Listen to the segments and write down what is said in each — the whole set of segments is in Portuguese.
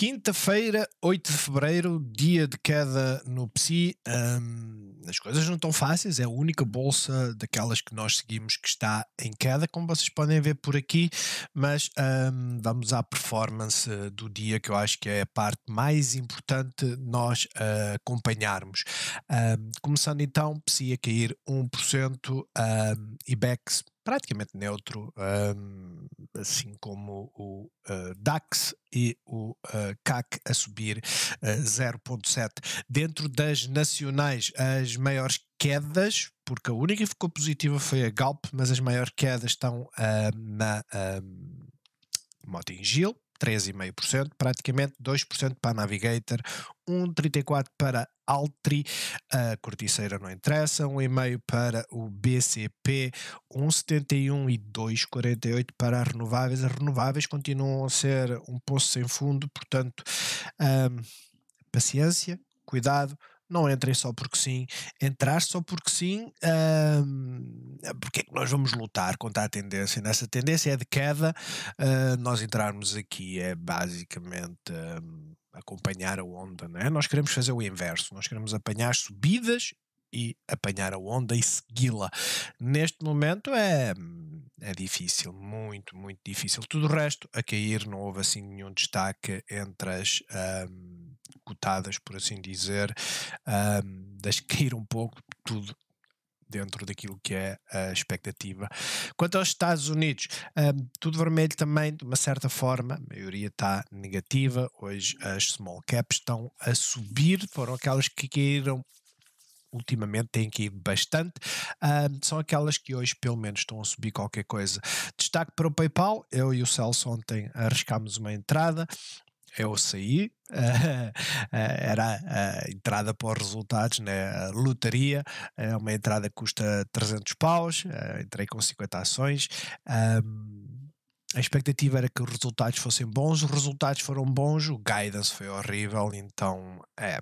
Quinta-feira, 8 de fevereiro, dia de queda no PSI. Um, as coisas não estão fáceis, é a única bolsa daquelas que nós seguimos que está em queda, como vocês podem ver por aqui. Mas um, vamos à performance do dia, que eu acho que é a parte mais importante nós uh, acompanharmos. Um, começando então, PSI a cair 1%, um, IBEX praticamente neutro, um, assim como o uh, DAX e o uh, CAC a subir uh, eh, 0,7. Dentro das nacionais, as maiores quedas, porque a única que ficou positiva foi a Galp, mas as maiores quedas estão na um, Motingil, 3,5%, praticamente 2% para a Navigator, 1,34% para Altri, a corticeira não interessa, 1,5% para o BCP, 1,71% e 2,48% para as renováveis. As renováveis continuam a ser um poço sem fundo, portanto, hum, paciência, cuidado, não entrem só porque sim. Entrar só porque sim, é porque é que nós vamos lutar contra a tendência? Nessa tendência é de queda. Uh, nós entrarmos aqui é basicamente. acompanhar a onda, não é? Nós queremos fazer o inverso, nós queremos apanhar subidas e apanhar a onda e segui-la. Neste momento é, é difícil, muito, muito difícil. Tudo o resto a cair, não houve assim nenhum destaque entre as. Um esgotadas, por assim dizer, um, cair um pouco tudo dentro daquilo que é a expectativa. Quanto aos Estados Unidos, um, tudo vermelho também, de uma certa forma, a maioria está negativa. Hoje as small caps estão a subir, foram aquelas que caíram ultimamente têm caído bastante, uh, são aquelas que hoje pelo menos estão a subir qualquer coisa. Destaque para o PayPal, eu e o Celso ontem arriscámos uma entrada, eu é saí, eh, era a entrada para os resultados na né? lotaria, é uma entrada que custa 300 paus, eh, entrei com 50 ações. A expectativa era que os resultados fossem bons, os resultados foram bons, o guidance foi horrível, então é,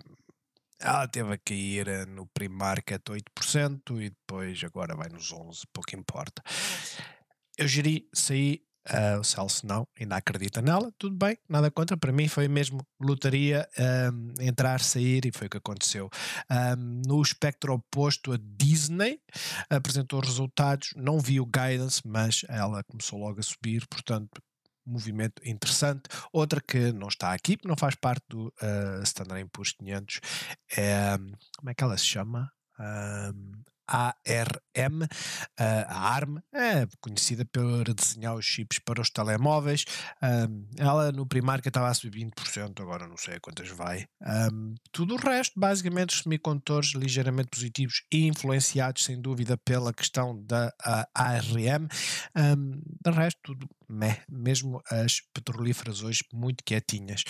ela teve a cair no pre-market 8% e depois agora vai nos 11%, pouco importa. Eu geri, saí, Uh, o Celso não, ainda acredita nela, tudo bem, nada contra. Para mim foi mesmo lotaria um, ah, entrar, sair e foi o que aconteceu. Um, ah, no espectro oposto, a Disney apresentou resultados, não viu guidance, mas ela começou logo a subir, portanto. Movimento interessante. Outra que não está aqui, não faz parte do uh, Standard Poor's 500, é. Como é que ela se chama? Um, ARM, a ARM, é conhecida por desenhar os chips para os telemóveis. ela no que estava a subir 20%, agora não sei a quantas vai. tudo o resto, basicamente, os semicondutores ligeiramente positivos e influenciados, sem dúvida, pela questão da ARM. de resto, tudo meh, mesmo as petrolíferas hoje muito quietinhas.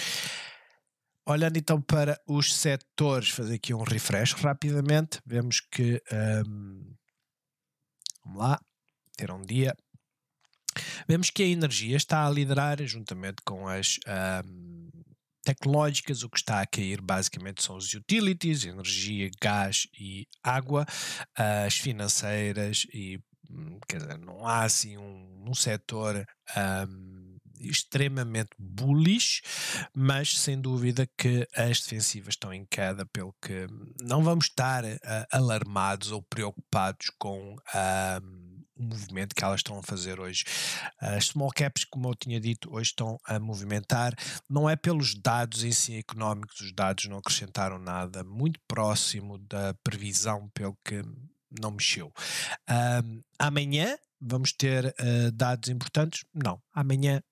Olhando então para os setores, fazer aqui um refresh rapidamente, vemos que. Um, vamos lá, ter um dia. Vemos que a energia está a liderar, juntamente com as um, tecnológicas, o que está a cair basicamente são os utilities, energia, gás e água, as financeiras e. Hum, quer dizer, não há assim um, um setor. Um, extremamente bullish, mas sem dúvida que as defensivas estão em queda, pelo que não vamos estar uh, alarmados ou preocupados com uh, o movimento que elas estão a fazer hoje. As small caps, como eu tinha dito, hoje estão a movimentar, não é pelos dados em si económicos, os dados não acrescentaram nada, muito próximo da previsão, pelo que não mexeu. Um, ah, amanhã vamos ter uh, dados importantes? Não. Amanhã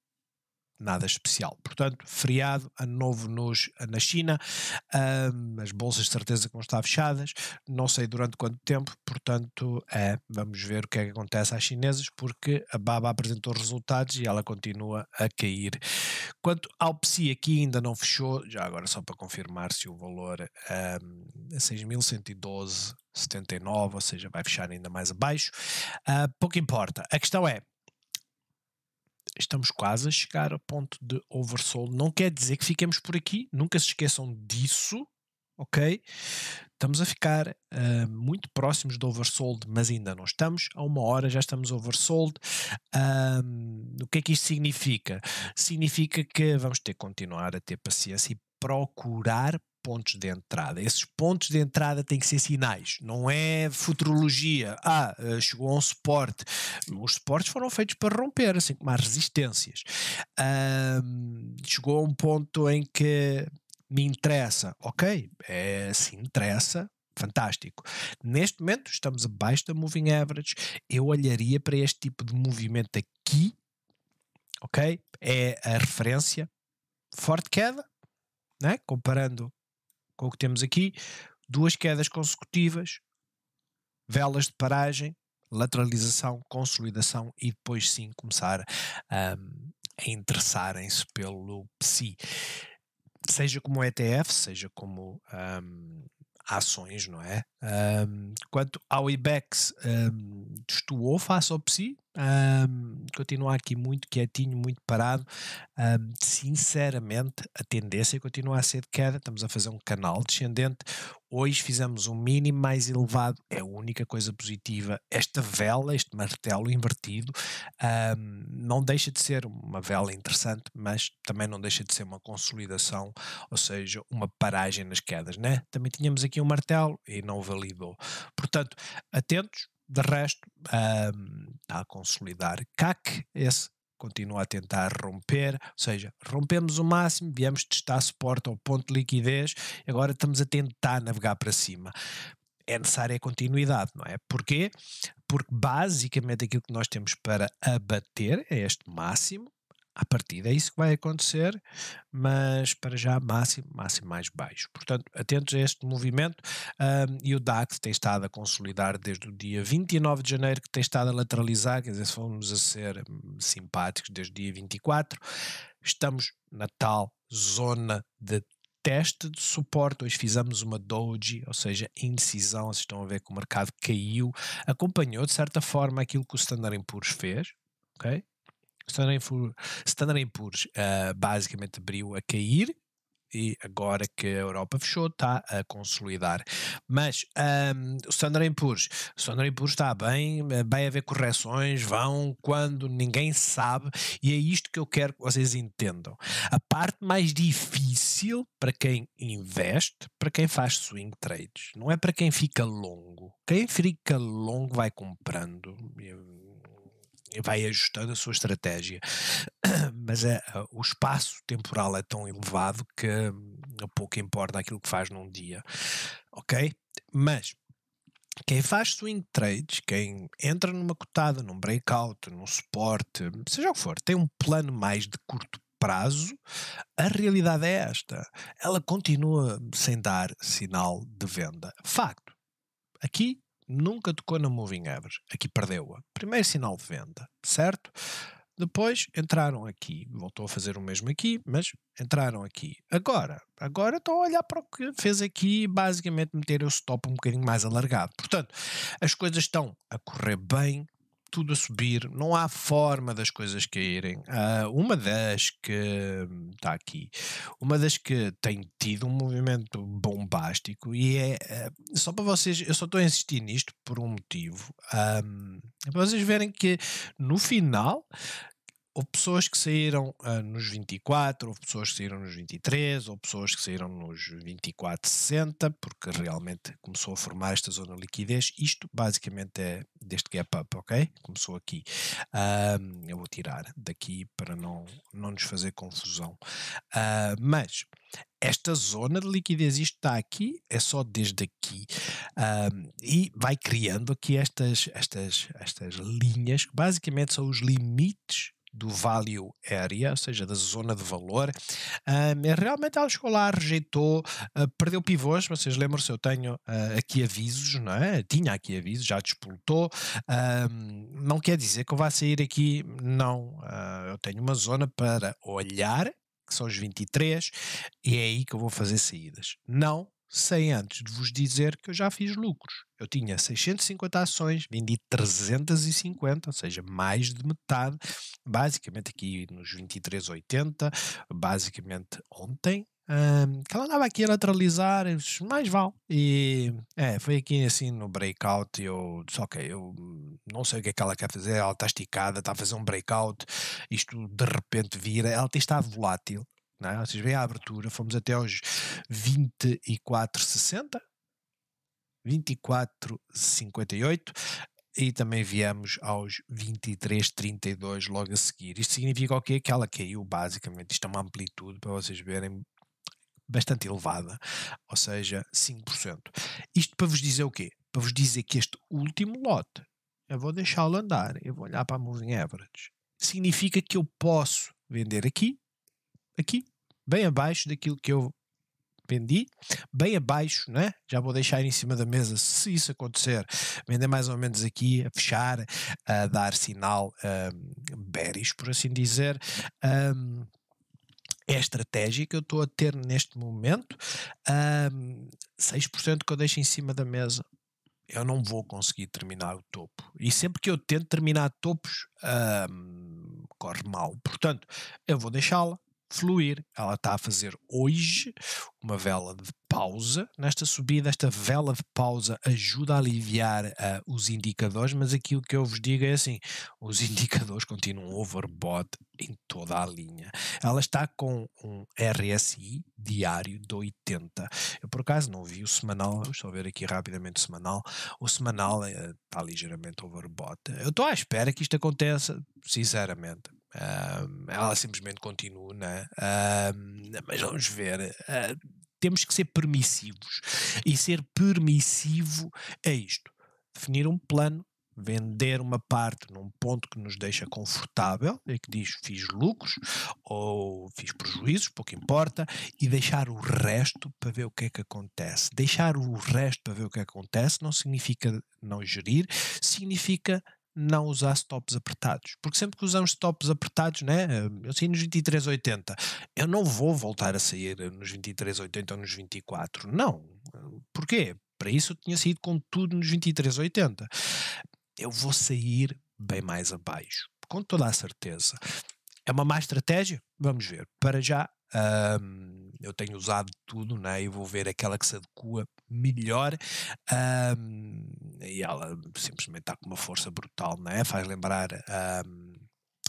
nada especial. Portanto, feriado, ano novo nos, na China, as bolsas de certeza que vão estar fechadas, não sei durante quanto tempo, portanto, é, vamos ver o que é que acontece às chinesas, porque a Baba apresentou resultados e ela continua a cair. Quanto ao PSI aqui ainda não fechou, já agora só para confirmar se o valor hum, é 6.112,79, ou seja, vai fechar ainda mais abaixo, uh, pouco importa. A questão é, estamos quase a chegar ao ponto de oversold. Não quer dizer que fiquemos por aqui, nunca se esqueçam disso, ok? Estamos a ficar uh, muito próximos do oversold, mas ainda não estamos. Há uma hora já estamos oversold. Um, o que é que isto significa? Significa que vamos ter que continuar a ter paciência e procurar pontos de entrada. Esses pontos de entrada têm que ser sinais, não é futurologia. Ah, eh, chegou um suporte. Os suportes foram feitos para romper, assim como as resistências. chegou a um ponto em que me interessa. Ok, é, se interessa, fantástico. Neste momento estamos abaixo da moving average. Eu olharia para este tipo de movimento aqui, ok? É a referência. Forte queda, né? comparando com o que temos aqui, duas quedas consecutivas, velas de paragem, lateralização, consolidação e depois sim começar um, a interessarem-se pelo PSI. Seja como ETF, seja como um, ações, não é? Um, quanto ao IBEX, um, destoou face ao PSI, um, continua aqui muito quietinho, muito parado. Um, sinceramente, a tendência continua a ser de queda. Estamos a fazer um canal descendente. Hoje fizemos um mínimo mais elevado, é a única coisa positiva. Esta vela, este martelo invertido, um, não deixa de ser uma vela interessante, mas também não deixa de ser uma consolidação, ou seja, uma paragem nas quedas, né? Também tínhamos aqui um martelo e não validou. Portanto, atentos, de resto, um, está a consolidar. CAC, esse continua a tentar romper, ou seja, rompemos o máximo, viemos testar suporte ao ponto de liquidez, agora estamos a tentar navegar para cima. É necessária a continuidade, não é? Porquê? Porque basicamente aquilo que nós temos para abater é este máximo, à partida. É isso que vai acontecer, mas para já máximo, máximo mais baixo. Portanto, atentos a este movimento um, e o DAX tem estado a consolidar desde o dia 29 de janeiro, que tem estado a lateralizar, quer dizer, se formos a ser hum, simpáticos, desde o dia 24, estamos na tal zona de teste de suporte, hoje fizemos uma doji, ou seja, indecisão, vocês estão a ver que o mercado caiu, acompanhou de certa forma aquilo que o Standard Poor's fez, ok? Standard Poor's, Standard Poor's uh, basicamente abriu a cair e agora que a Europa fechou está a consolidar. Mas um, Standard Poor's, o Standard Poor's está bem, vai haver correções, vão quando ninguém sabe e é isto que eu quero que vocês entendam. A parte mais difícil para quem investe, para quem faz swing trades, não é para quem fica longo. Quem fica longo vai comprando vai ajustando a sua estratégia. Mas é, ah, o espaço temporal é tão elevado que hum, pouco importa aquilo que faz num dia, ok? Mas quem faz swing trades, quem entra numa cotada, num breakout, num suporte, seja o que for, tem um plano mais de curto prazo, a realidade é esta. Ela continua sem dar sinal de venda. Facto. Aqui nunca tocou na Moving Average. Aqui perdeu-a. Primeiro sinal de venda, certo? Depois entraram aqui, voltou a fazer o mesmo aqui, mas entraram aqui. Agora, agora estão a olhar para o que fez aqui e basicamente meter o stop um bocadinho mais alargado. Portanto, as coisas estão a correr bem tudo a subir, não há forma das coisas caírem. Uh, uma das que está hum, aqui, uma das que tem tido um movimento bombástico e é uh, só para vocês, eu só estou a insistir nisto por um motivo, ah, um, é para vocês verem que no final Houve pessoas que saíram uh, nos 24, houve pessoas que saíram nos 23, houve pessoas que saíram nos 24, 60, porque realmente começou a formar esta zona de liquidez. Isto basicamente é deste gap up, ok? Começou aqui. Uh, eu vou tirar daqui para não, não nos fazer confusão. Uh, mas esta zona de liquidez, isto está aqui, é só desde aqui, e vai criando aqui estas, estas, estas linhas, que basicamente são os limites do value area, ou seja, da zona de valor. Um, é realmente a escolar rejeitou, uh, perdeu pivôs, vocês lembram-se, eu tenho uh, aqui avisos, não é? Tinha aqui avisos, já despoletou. Um, não quer dizer que eu vá sair aqui, não. Uh, eu tenho uma zona para olhar, que são os 23, e é aí que eu vou fazer saídas. Não sem antes de vos dizer que eu já fiz lucros. Eu tinha 650 ações, vendi 350, ou seja, mais de metade, basicamente aqui nos 23,80, basicamente ontem. Um, que ela andava aqui a lateralizar, mais vale. E é, foi aqui assim no breakout. Eu disse: Ok, eu não sei o que é que ela quer fazer. Ela está esticada, está a fazer um breakout. Isto de repente vira. Ela está volátil não é? Vocês veem a abertura, fomos até aos 24,60, 24,58 e também viemos aos 23,32 logo a seguir. Isto significa o quê? Que ela caiu basicamente, isto é uma amplitude para vocês verem bastante elevada, ou seja, 5%. Isto para vos dizer o quê? Para vos dizer que este último lote, eu vou deixá-lo andar, eu vou olhar para a Moving Average. Significa que eu posso vender aqui aqui, bem abaixo daquilo que eu vendi, bem abaixo, né? já vou deixar em cima da mesa se isso acontecer, vender mais ou menos aqui, a fechar, a dar sinal um, bearish, por assim dizer. Um, é estratégia que eu estou a ter neste momento, um, 6% que eu deixo em cima da mesa, eu não vou conseguir terminar o topo. E sempre que eu tento terminar topos, um, corre mal. Portanto, eu vou deixá-la, fluir. Ela está a fazer hoje uma vela de pausa. Nesta subida, esta vela de pausa ajuda a aliviar uh, os indicadores, mas aquilo que eu vos digo é assim: os indicadores continuam overbought em toda a linha. Ela está com um RSI diário de 80. Eu por acaso não vi o semanal, Vou só ver aqui rapidamente o semanal. O semanal uh, está ligeiramente overbought. Eu estou à espera que isto aconteça, sinceramente ela simplesmente continua, né? uh, mas vamos ver. Uh, temos que ser permissivos e ser permissivo é isto: definir um plano, vender uma parte num ponto que nos deixa confortável e que diz fiz lucros ou fiz prejuízos, pouco importa, e deixar o resto para ver o que é que acontece. Deixar o resto para ver o que é acontece não significa não gerir, significa não usar stops apertados. Porque sempre que usamos stops apertados, né? Eu saí nos 23,80. Eu não vou voltar a sair nos 23,80 ou nos 24. Não. Porquê? Para isso eu tinha saído com tudo nos 23,80. Eu vou sair bem mais abaixo. Com toda a certeza. É uma má estratégia? Vamos ver. Para já. Hum, eu tenho usado tudo, né? E vou ver aquela que se adequa melhor. Um, e ela simplesmente está com uma força brutal, né? Faz lembrar um,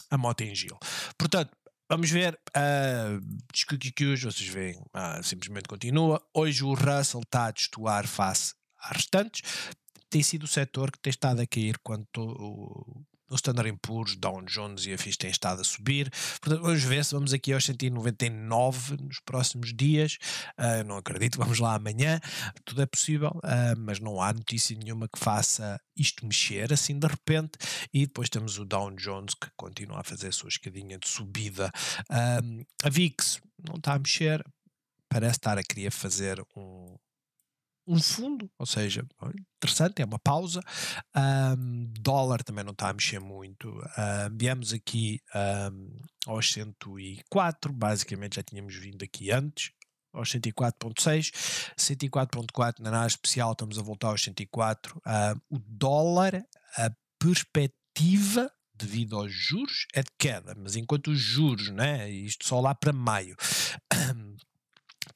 a moto em Gil. Portanto, Vamos ver, uh, que hoje vocês veem, uh, simplesmente continua. Hoje o Russell está a destoar face a restantes. Tem sido o setor que tem estado a cair quando no Standard Poor's, Dow Jones e a FIS têm estado a subir. Portanto, vamos ver se vamos aqui aos 199 nos próximos dias. Uh, não acredito, vamos lá amanhã. Tudo é possível, uh, mas não há notícia nenhuma que faça isto mexer assim de repente. E depois temos o Dow Jones que continua a fazer a sua escadinha de subida. Uh, a VIX não está a mexer, parece estar a querer fazer um um fundo, ou seja, interessante, é uma pausa. Um, dólar também não está a mexer muito. Um, viemos aqui um, aos 104, basicamente já tínhamos vindo aqui antes. Aos 104.6, 104.4 na análise especial, estamos a voltar aos 104. Um, o dólar, a perspectiva devido aos juros é de queda, mas enquanto os juros, né, isto só lá para maio,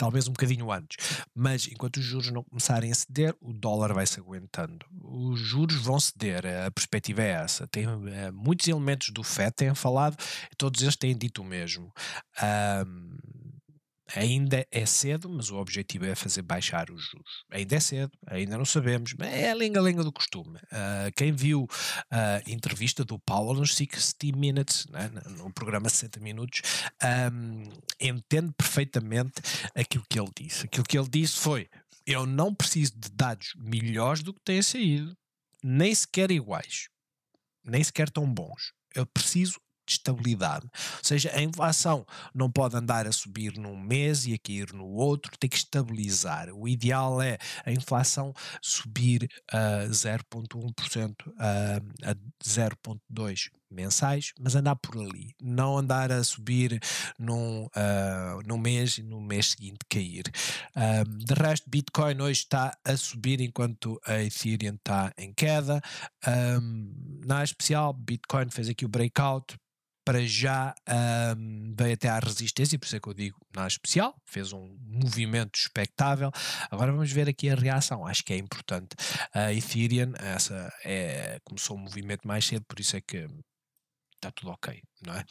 talvez um bocadinho antes. Mas enquanto os juros não começarem a ceder, o dólar vai se aguentando. Os juros vão ceder, a perspectiva é essa. Tem, é, muitos elementos do FED têm falado, todos eles têm dito o mesmo. Um, Ainda é cedo, mas o objetivo é fazer baixar os juros. Ainda é cedo, ainda não sabemos, mas é a lenga-lenga do costume. Uh, quem viu a entrevista do Powell nos 60 Minutes, né, no programa 60 Minutos, um, entende perfeitamente aquilo que ele disse. Aquilo que ele disse foi: eu não preciso de dados melhores do que têm saído, nem sequer iguais, nem sequer tão bons. Eu preciso de estabilidade. Ou seja, a inflação não pode andar a subir num mês e a cair no outro, tem que estabilizar. O ideal é a inflação subir ah, ah, a 0,1% a, a 0,2% mensais, mas andar por ali, não andar a subir num, uh, num mês e no mês seguinte cair. de resto, Bitcoin hoje está a subir enquanto a Ethereum está em queda. Um, na especial, Bitcoin fez aqui o breakout, para já um, veio até à resistência, por isso é que eu digo na é especial, fez um movimento espectável. Agora vamos ver aqui a reação, acho que é importante. A Ethereum essa é, começou o um movimento mais cedo, por isso é que está tudo ok, não é?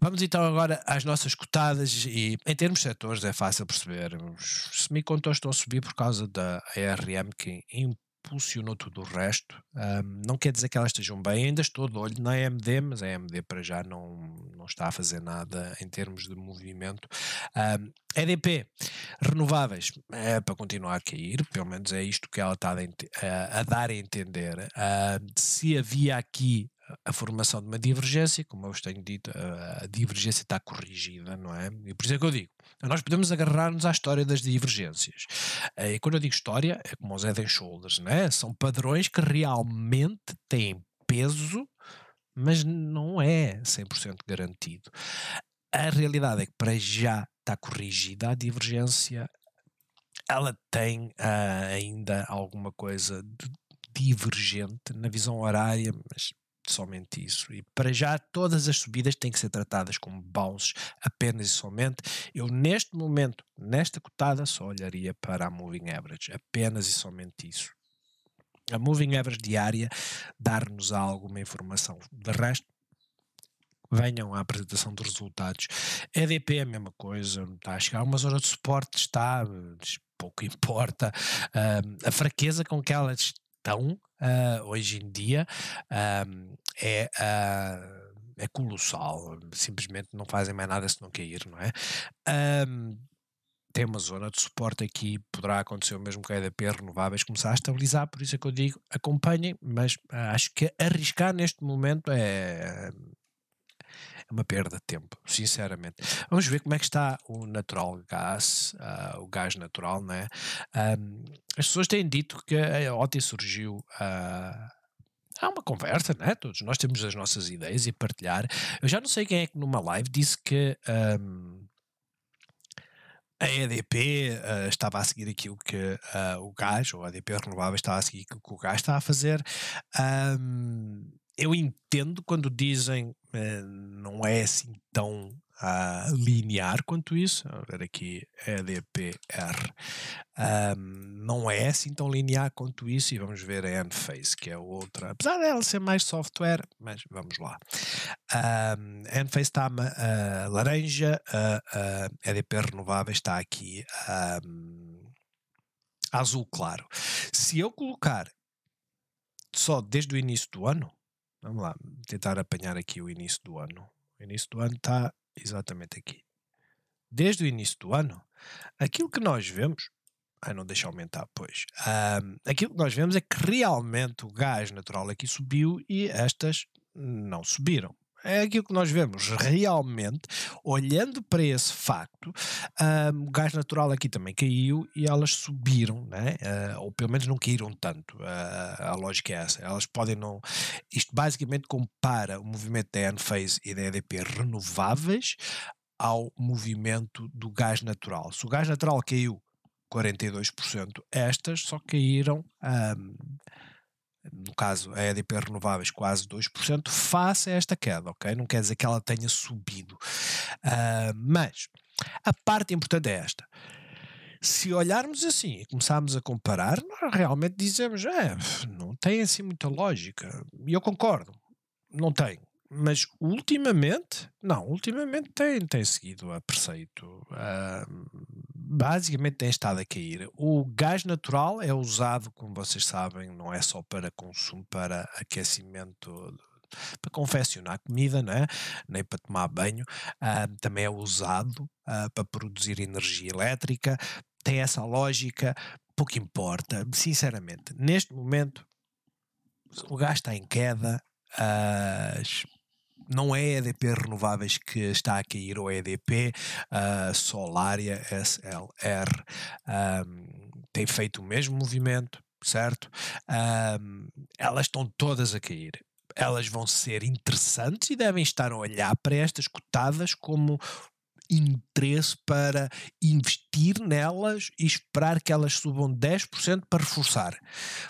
Vamos então agora às nossas cotadas e em termos de setores é fácil perceber. Os semicontores estão a subir por causa da ARM que impulsionou tudo o resto. Um, não quer dizer que elas estejam bem, ainda estou de olho na AMD, mas a AMD para já não, não está a fazer nada em termos de movimento. Um, EDP, renováveis, é para continuar a cair, pelo menos é isto que ela está a, a dar a entender. Uh, se havia aqui a formação de uma divergência, como eu vos tenho dito, a, divergência está corrigida, não é? E por isso é que eu digo, nós podemos agarrar-nos à história das divergências. Eh, e quando eu digo história, é como os Eden shoulders, não é? São padrões que realmente têm peso, mas não é 100% garantido. A realidade é que para já está corrigida a divergência, ela tem uh, ainda alguma coisa de divergente na visão horária, mas somente isso. E para já todas as subidas têm que ser tratadas como bounces, apenas e somente. Eu neste momento, nesta cotada, só olharia para a moving average, apenas e somente isso. A moving average diária dar-nos alguma informação. De resto, venham à apresentação dos resultados. EDP é a mesma coisa, está a chegar uma zona de suporte, está, pouco importa. Uh, a fraqueza com que ela então uh, hoje em dia é, uh, é colossal. Simplesmente não fazem mais nada se não cair, não é? Um, tem uma zona de suporte aqui, poderá acontecer o mesmo que a EDP renováveis começar a estabilizar, por isso é que eu digo acompanhem, mas ah, acho que arriscar neste momento é, é uma perda de tempo, sinceramente. Vamos ver como é que está o natural gás, uh, ah, o gás natural, né? Um, as pessoas têm dito que eh, ontem surgiu uh, há uma conversa, né? Todos nós temos as nossas ideias e partilhar. Eu já não sei quem é que numa live disse que um, a EDP uh, ah, estava a seguir aquilo que uh, o gás, ou a EDP renovável estava a seguir aquilo que o gás está a fazer. Um, eu entendo quando dizem eh, não é assim tão ah, linear quanto isso. Vamos ver aqui, EDPR. Um, não é assim tão linear quanto isso. E vamos ver a Enphase, que é outra. Apesar dela ser mais software, mas vamos lá. Um, a Enphase está a, laranja, a, EDPR renovável está aqui. Um, azul claro. Se eu colocar só desde o início do ano, Vamos lá, tentar apanhar aqui o início do ano. O início do ano está exatamente aqui. Desde o início do ano, aquilo que nós vemos. Ah, não deixa aumentar, pois. Um, aquilo que nós vemos é que realmente o gás natural aqui subiu e estas não subiram é aquilo que nós vemos realmente, olhando para esse facto, um, o gás natural aqui também caiu e elas subiram, né? Uh, ou pelo menos não caíram tanto. Uh, a lógica é essa. Elas podem não. Isto basicamente compara o movimento da Enphase e da EDP renováveis ao movimento do gás natural. Se o gás natural caiu 42%, estas só caíram. Um, no caso a EDP Renováveis, quase 2%, face a esta queda, ok? Não quer dizer que ela tenha subido. Uh, mas a parte importante é esta. Se olharmos assim e começarmos a comparar, nós realmente dizemos, é, não tem assim muita lógica. E eu concordo, não tem. Mas ultimamente, não, ultimamente tem, tem seguido a preceito. Uh, basicamente tem estado a cair. O gás natural é usado, como vocês sabem, não é só para consumo, para aquecimento para confeccionar comida, é nem para tomar banho, uh, também é usado uh, para produzir energia elétrica, tem essa lógica, pouco importa, sinceramente. Neste momento, o gás está em queda, as não é EDP Renováveis que está a cair, ou a EDP uh, ah, Solaria SLR um, tem feito o mesmo movimento, certo? Um, elas estão todas a cair elas vão ser interessantes e devem estar a olhar para estas cotadas como interesse para investir nelas e esperar que elas subam 10% para reforçar.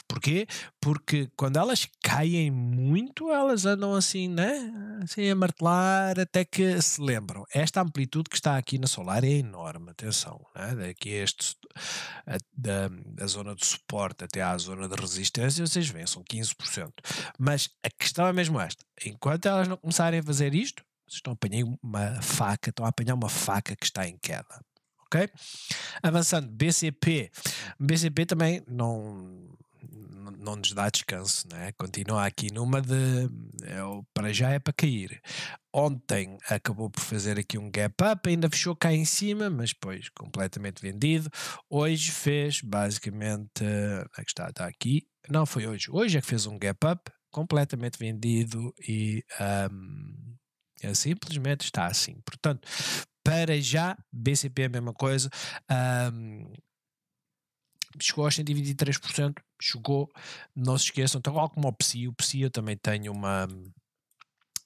Porquê? Porque quando elas caem muito, elas andam assim, né? Assim a martelar até que se lembram. Esta amplitude que está aqui na Solar é enorme, atenção. Né? Daqui a este, a, da, da zona de suporte até à zona de resistência, vocês veem, são 15%. Mas a questão é mesmo esta. Enquanto elas não começarem a fazer isto, Estão a apanhar uma faca, estão a apanhar uma faca que está em queda. Ok? Avançando, BCP. BCP também não, não nos dá descanso, né? continua aqui numa de é, para já é para cair. Ontem acabou por fazer aqui um gap up, ainda fechou cá em cima, mas depois completamente vendido. Hoje fez basicamente, é está, está aqui, não foi hoje, hoje é que fez um gap up completamente vendido e um, é simplesmente está assim. Portanto, para já, BCP é a mesma coisa. Um, chegou aos 123%, chegou, não se esqueçam, então, tal então, como o PSI, o PSI eu também tenho uma.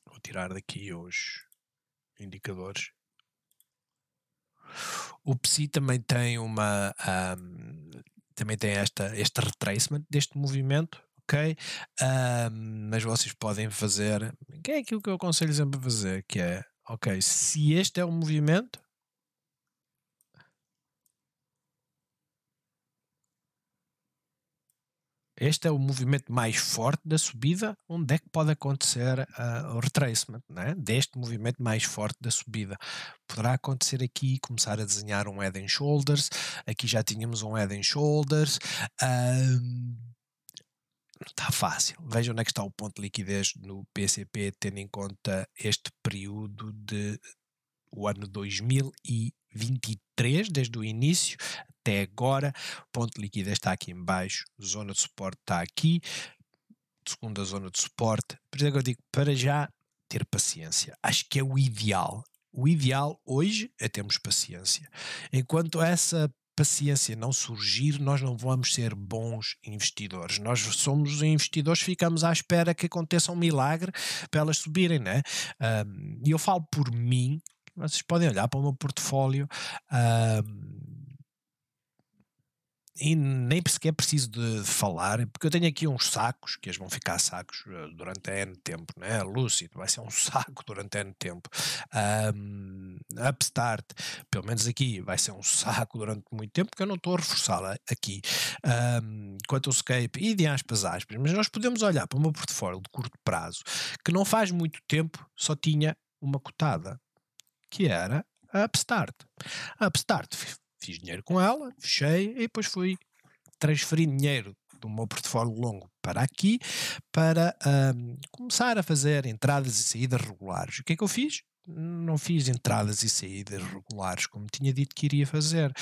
Vou tirar daqui os indicadores. O PSI também tem uma. Um, também tem esta, este retracement deste movimento ok? mas vocês podem fazer, que é aquilo que eu aconselho sempre a fazer, que é, ok, se este é o movimento, este é o movimento mais forte da subida, onde é que pode acontecer uh, o retracement, né? deste movimento mais forte da subida. Poderá acontecer aqui, começar a desenhar um head and shoulders, aqui já tínhamos um head and shoulders, uh, está fácil. Veja onde é que está o ponto de liquidez no PCP, tendo em conta este período de o ano 2023, desde o início até agora. o Ponto de liquidez está aqui em baixo, zona de suporte está aqui, segunda zona de suporte. Por isso é que eu digo, para já, ter paciência. Acho que é o ideal. O ideal hoje é termos paciência. Enquanto essa paciência não surgir, nós não vamos ser bons investidores. Nós somos investidores, ficamos à espera que aconteça um milagre para elas subirem, né? E eu falo por mim, vocês podem olhar para o meu portfólio e nem sequer preciso de falar, porque eu tenho aqui uns sacos, que eles vão ficar sacos eh, durante N tempo, né? Lucid vai ser um saco durante N tempo. Um, Upstart, pelo menos aqui, vai ser um saco durante muito tempo, porque eu não estou a reforçá-la aqui. Um, quanto ao Scape, e de aspas aspas, mas nós podemos olhar para o meu portfólio de curto prazo, que não faz muito tempo só tinha uma cotada, que era a Upstart. A Upstart fiz dinheiro com ela, fechei e depois fui transferir dinheiro do meu portfólio longo para aqui para um, começar a fazer entradas e saídas regulares. O que é que eu fiz? Não fiz entradas e saídas regulares como tinha dito que iria fazer.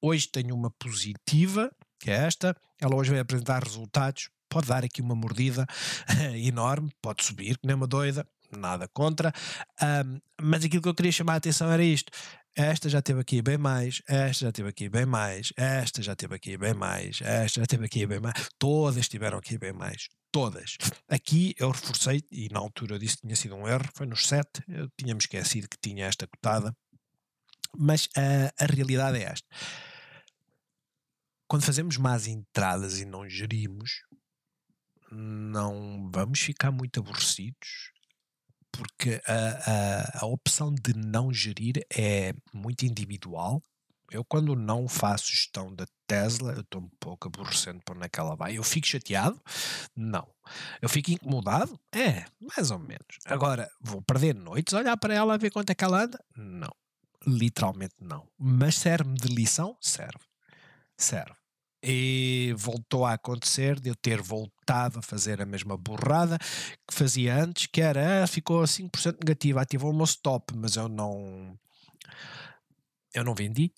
Hoje tenho uma positiva, que é esta. Ela hoje vai apresentar resultados. Pode dar aqui uma mordida enorme, pode subir, que nem uma doida, nada contra. Um, mas aquilo que eu queria chamar a atenção era isto: esta já teve aqui bem mais, esta já teve aqui bem mais, esta já teve aqui bem mais, esta já teve aqui bem mais. Todas tiveram aqui bem mais. Todas. Aqui eu reforcei, e na altura eu disse que tinha sido um erro, foi nos 7, eu tinha-me esquecido que tinha esta cotada. Mas a, eh, a realidade é esta. Quando fazemos más entradas e não gerimos, não vamos ficar muito aborrecidos porque a, a, a opção de não gerir é muito individual. Eu, quando não faço gestão da Tesla, eu estou um pouco aborrecendo por onde é que ela vai. Eu fico chateado? Não. Eu fico incomodado? É, mais ou menos. Agora, vou perder noites a olhar para ela a ver quanto é que ela anda? Não. Literalmente não. Mas serve-me de lição? Serve. Serve. E voltou a acontecer de eu ter voltado a fazer a mesma borrada que fazia antes, que era, ah, ficou a 5% negativa, ativou o meu stop, mas eu não... Eu não vendi,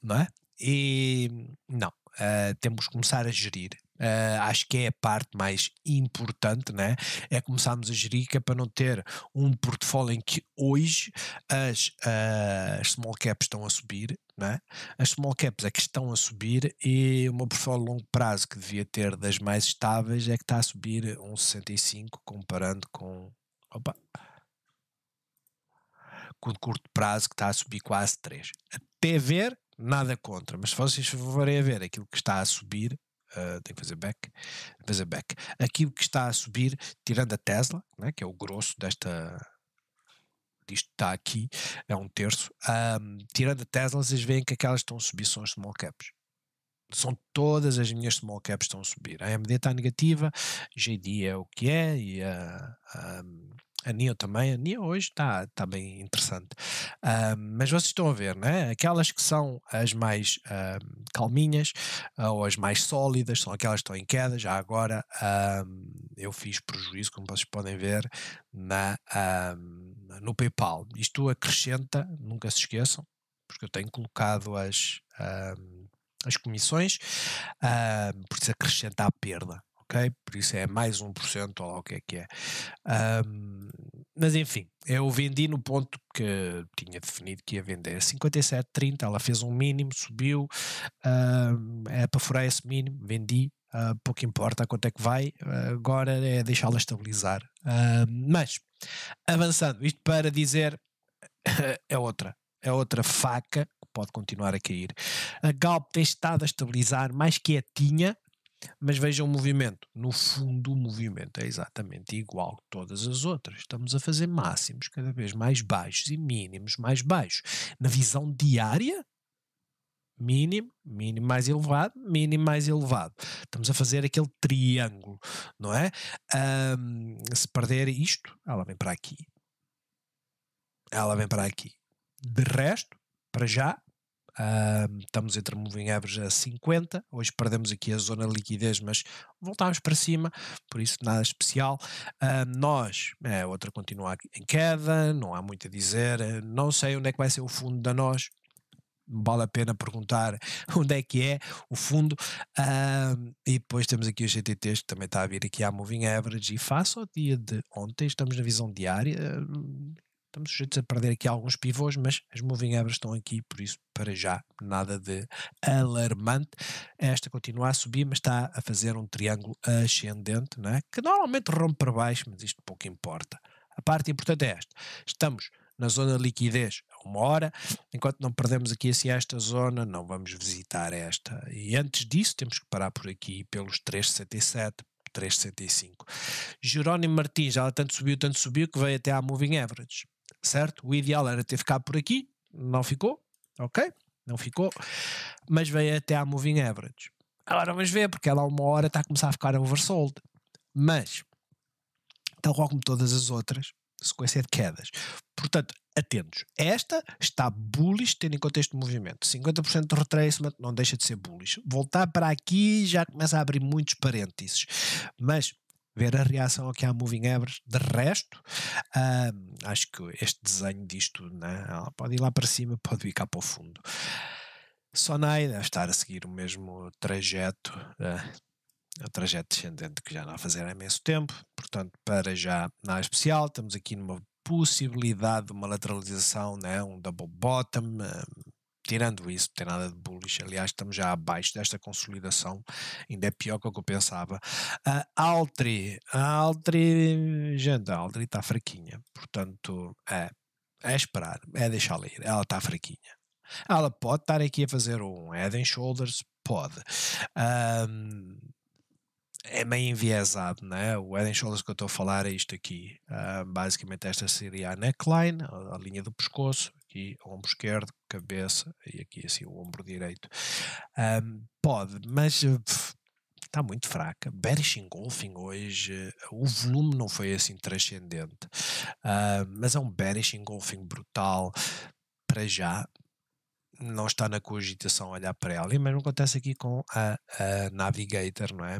não é? E não, uh, temos que começar a gerir. Uh, acho que é a parte mais importante, né? É começarmos a gerir que é para não ter um portfólio em que hoje as, uh, as small caps estão a subir é? Né? As small caps é que estão a subir e uma portfólio a longo prazo que devia ter das mais estáveis é que está a subir 1,65 comparando com opa, com o curto prazo que está a subir quase 3. Até ver, nada contra, mas se vocês forem a ver aquilo que está a subir Uh, tem que fazer back, fazer back. Aquilo que está a subir, tirando a Tesla, né, que é o grosso desta, isto está aqui, é um terço. Um, tirando a Tesla, vocês veem que aquelas estão a subir são as small caps. São todas as minhas small caps estão a subir. A AMD está negativa, GD é o que é, e a, a Neo também, a Neo hoje está tá bem interessante. Uh, mas vocês estão a ver, né? Aquelas que são as mais uh, calminhas uh, ou as mais sólidas são aquelas que estão em queda. Já agora eu fiz prejuízo, como vocês podem ver, na, no PayPal. Isto acrescenta, nunca se esqueçam, porque eu tenho colocado as, as comissões, uh, porque se acrescenta a perda ok? Por isso é mais 1% ou lá o que é que é. Um, mas enfim, eu vendi no ponto que tinha definido que ia vender, 57,30, ela fez um mínimo, subiu, um, é, furar esse mínimo, vendi, Uh, pouco importa quanto é que vai, agora é deixá-la estabilizar. mas, avançando, isto para dizer, é outra, é outra faca que pode continuar a cair. A Galp tem estado a estabilizar mais quietinha, mas vejam o movimento. No fundo, o movimento é exatamente igual que todas as outras. Estamos a fazer máximos cada vez mais baixos e mínimos mais baixos. Na visão diária, mínimo, mínimo mais elevado, mínimo mais elevado. Estamos a fazer aquele triângulo, não é? Um, se perder isto, ela vem para aqui. Ela vem para aqui. De resto, para já, Uh, estamos entre moving average a 50. Hoje perdemos aqui a zona de liquidez, mas voltámos para cima, por isso nada especial. Uh, nós, a é, outra continua em queda, não há muito a dizer. Eh, não sei onde é que vai ser o fundo da nós. Vale a pena perguntar onde é que é o fundo. Uh, e depois temos aqui o GTTs que também está a vir aqui à Moving Average. E faço ao dia de ontem, estamos na visão diária hum, estamos sujeitos a perder aqui alguns pivôs, mas as moving averages estão aqui, por isso, para já, nada de alarmante. Esta continua a subir, mas está a fazer um triângulo ascendente, não é? que normalmente rompe para baixo, mas isto pouco importa. A parte importante é esta. Estamos na zona de liquidez a uma hora, enquanto não perdemos aqui assim esta zona, não vamos visitar esta. E antes disso, temos que parar por aqui pelos 377, 3,65. Jerónimo Martins, ela tanto subiu, tanto subiu, que veio até à Moving Average certo? O ideal era ter ficado por aqui, não ficou, ok? Não ficou, mas veio até à Moving Average. Agora vamos ver, porque ela há uma hora está a começar a ficar oversold. Mas, tal qual como todas as outras, sequência de quedas. Portanto, atentos. Esta está bullish, tendo em conta este movimento. 50% de retracement não deixa de ser bullish. Voltar para aqui já começa a abrir muitos parênteses. Mas ver a reação aqui à Moving Average. De resto, uh, acho que este desenho diz tudo, né? Ela pode ir lá para cima, pode ir cá para o fundo. Sonai deve estar a seguir o mesmo trajeto, né, o trajeto descendente que já não a fazer há imenso tempo, portanto, para já na especial, estamos aqui numa possibilidade de uma lateralização, né? um double bottom, tirando isso, não tem nada de bullish. Aliás, estamos já abaixo desta consolidação, ainda é pior que o que eu pensava. A Altri, a Altri, gente, a Altri está fraquinha, portanto, é, é esperar, é deixá-la ir. Ela está fraquinha. Ela pode estar aqui a fazer um head and shoulders, pode. Um, é meio enviesado, né? O Eden Shoulders que eu estou a falar é isto aqui. Uh, basicamente, esta seria a neckline, a, a linha do pescoço, aqui ombro esquerdo, cabeça e aqui assim o ombro direito. Um, pode, mas está eh, muito fraca. Bearish engulfing hoje, eh, o volume não foi assim transcendente, uh, mas é um bearish engulfing brutal para já. Não está na cogitação olhar para ela, e mesmo acontece aqui com a, a Navigator, não é?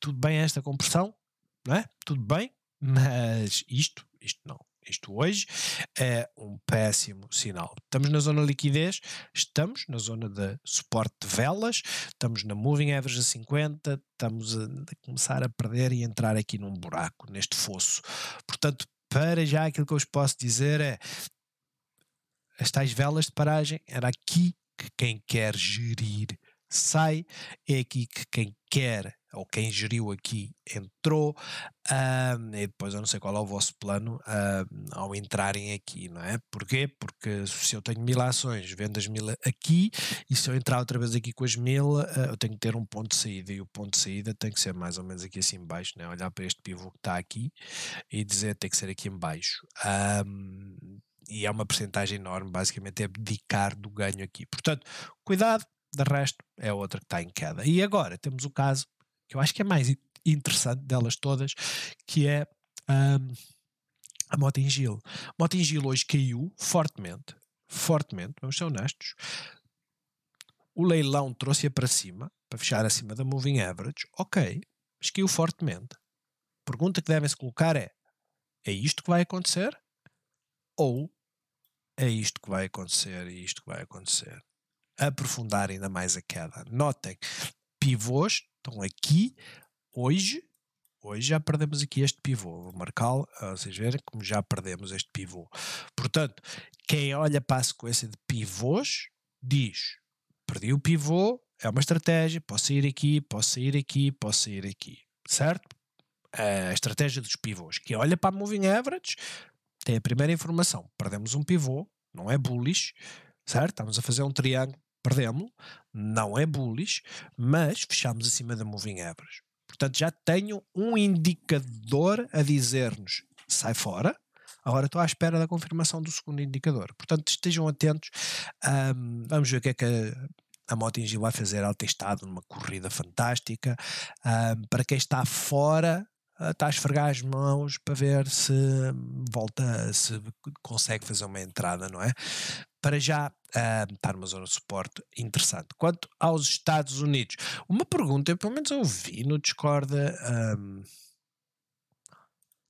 Tudo bem esta compressão, não é? Tudo bem, mas isto, isto não isto hoje é um péssimo sinal. Estamos na zona de liquidez, estamos na zona de suporte de velas, estamos na moving average a 50, estamos a, a começar a perder e entrar aqui num buraco, neste fosso. Portanto, para já aquilo que eu vos posso dizer é as tais velas de paragem era aqui que quem quer gerir sai, é aqui que quem quer ou quem geriu aqui entrou, e depois eu não sei qual é o vosso plano ao entrarem aqui, não é? Porquê? Porque se eu tenho mil ações, vendo as mil aqui, e se eu entrar outra vez aqui com as mil, uh, eu tenho que ter um ponto de saída, e o ponto de saída tem que ser mais ou menos aqui assim embaixo, né? olhar para este pivô que está aqui e dizer tem que ser aqui embaixo. Um, e é uma percentagem enorme, basicamente é abdicar do ganho aqui. Portanto, cuidado, de resto é outra que está em queda. E agora temos o caso que eu acho que é mais interessante delas todas, que é um, a Motengil. Motengil hoje caiu fortemente, fortemente, vamos ser honestos. O leilão trouxe-a para cima, para fechar acima da Moving Average, ok, mas caiu fortemente. A pergunta que devem-se colocar é: é isto que vai acontecer? Ou é isto que vai acontecer e é isto que vai acontecer? Aprofundar ainda mais a queda. Notem, pivôs então aqui, hoje, hoje já perdemos aqui este pivô. Vou marcá-lo, ah, vocês verem como já perdemos este pivô. Portanto, quem olha para a sequência de pivôs diz: perdi o pivô, é uma estratégia, posso ir aqui, posso ir aqui, posso ir aqui. Certo? A estratégia dos pivôs. Quem olha para a Moving Average tem a primeira informação: perdemos um pivô, não é bullish, certo? Estamos a fazer um triângulo Perdemos, não é bullish, mas fechamos acima da moving average. Portanto, já tenho um indicador a dizer-nos sai fora. Agora estou à espera da confirmação do segundo indicador. Portanto, estejam atentos. Um, vamos ver o que é que a, a Mottingil vai fazer. Ela tem estado numa corrida fantástica. Um, para quem está fora, ah, está a esfregar as mãos para ver se volta, se consegue fazer uma entrada, não é? para já uh, ah, está numa zona de suporte interessante. Quanto aos Estados Unidos, uma pergunta, eu pelo menos ouvi no Discord, um, ah,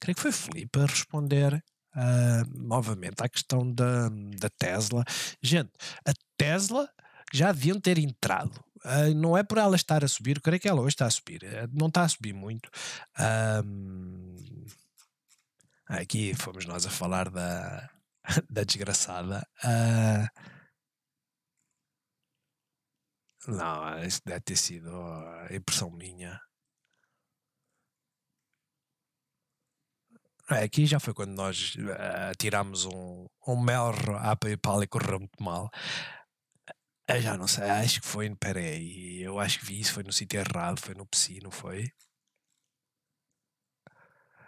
creio que foi Felipe a responder uh, novamente à questão da, da Tesla. Gente, a Tesla já deviam ter entrado. Uh, não é por ela estar a subir, creio que ela hoje está a subir, não está a subir muito. aqui fomos nós a falar da, da desgraçada. Uh... Não, isso deve ter sido a impressão minha. É, aqui já foi quando nós uh, tirámos um, um melro à PayPal e correu muito mal. Eu já não sei, acho que foi, peraí, eu acho que vi isso, foi no sítio errado, foi no piscino foi?